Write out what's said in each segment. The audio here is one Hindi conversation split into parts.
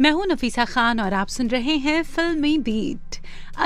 मैं हूं नफीसा खान और आप सुन रहे हैं फिल्मी बीट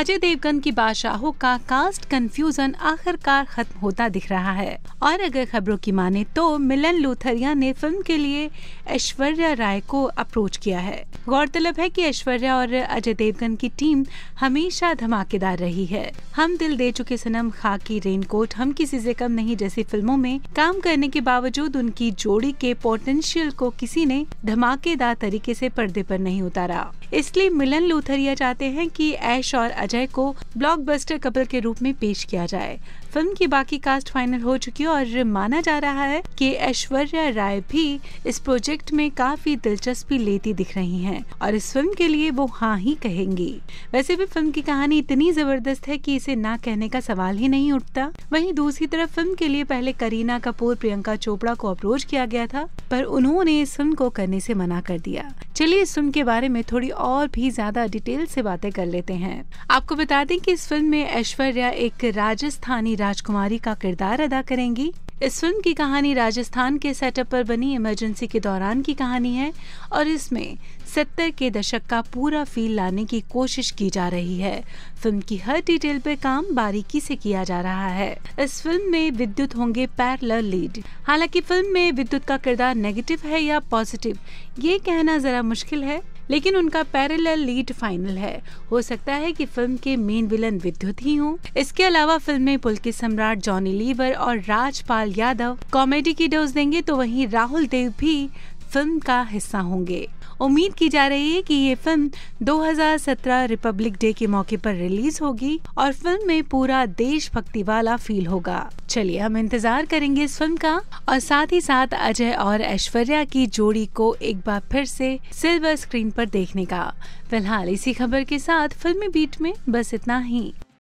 अजय देवगन की बादशाहों का कास्ट कंफ्यूजन आखिरकार खत्म होता दिख रहा है और अगर खबरों की माने तो मिलन लोथरिया ने फिल्म के लिए ऐश्वर्या राय को अप्रोच किया है गौरतलब है कि ऐश्वर्या और अजय देवगन की टीम हमेशा धमाकेदार रही है हम दिल दे चुके सनम खाकी रेनकोट हम किसी से कम नहीं जैसी फिल्मों में काम करने के बावजूद उनकी जोड़ी के पोटेंशियल को किसी ने धमाकेदार तरीके से पर्दे पर नहीं उतारा इसलिए मिलन लूथरिया चाहते हैं कि ऐश और अजय को ब्लॉकबस्टर कपल के रूप में पेश किया जाए फिल्म की बाकी कास्ट फाइनल हो चुकी है और माना जा रहा है कि ऐश्वर्या राय भी इस प्रोजेक्ट में काफी दिलचस्पी लेती दिख रही हैं और इस फिल्म के लिए वो हाँ ही कहेंगी वैसे भी फिल्म की कहानी इतनी जबरदस्त है कि इसे ना कहने का सवाल ही नहीं उठता वहीं दूसरी तरफ फिल्म के लिए पहले करीना कपूर प्रियंका चोपड़ा को अप्रोच किया गया था पर उन्होंने इस फिल्म को करने से मना कर दिया चलिए इस फिल्म के बारे में थोड़ी और भी ज्यादा डिटेल से बातें कर लेते हैं आपको बता दें कि इस फिल्म में ऐश्वर्या एक राजस्थानी राजकुमारी का किरदार अदा करेंगी इस फिल्म की कहानी राजस्थान के सेटअप पर बनी इमरजेंसी के दौरान की कहानी है और इसमें सत्तर के दशक का पूरा फील लाने की कोशिश की जा रही है फिल्म की हर डिटेल पे काम बारीकी से किया जा रहा है इस फिल्म में विद्युत होंगे पैरल लीड हालांकि फिल्म में विद्युत का किरदार नेगेटिव है या पॉजिटिव ये कहना जरा मुश्किल है लेकिन उनका पैरल लीड फाइनल है हो सकता है कि फिल्म के मेन विलन विद्युत ही हों इसके अलावा फिल्म में पुल के सम्राट जॉनी लीवर और राजपाल यादव कॉमेडी की डोज देंगे तो वहीं राहुल देव भी फिल्म का हिस्सा होंगे उम्मीद की जा रही है कि ये फिल्म 2017 रिपब्लिक डे के मौके पर रिलीज होगी और फिल्म में पूरा देशभक्ति वाला फील होगा चलिए हम इंतजार करेंगे इस फिल्म का और साथ ही साथ अजय और ऐश्वर्या की जोड़ी को एक बार फिर से सिल्वर स्क्रीन पर देखने का फिलहाल इसी खबर के साथ फिल्मी बीट में बस इतना ही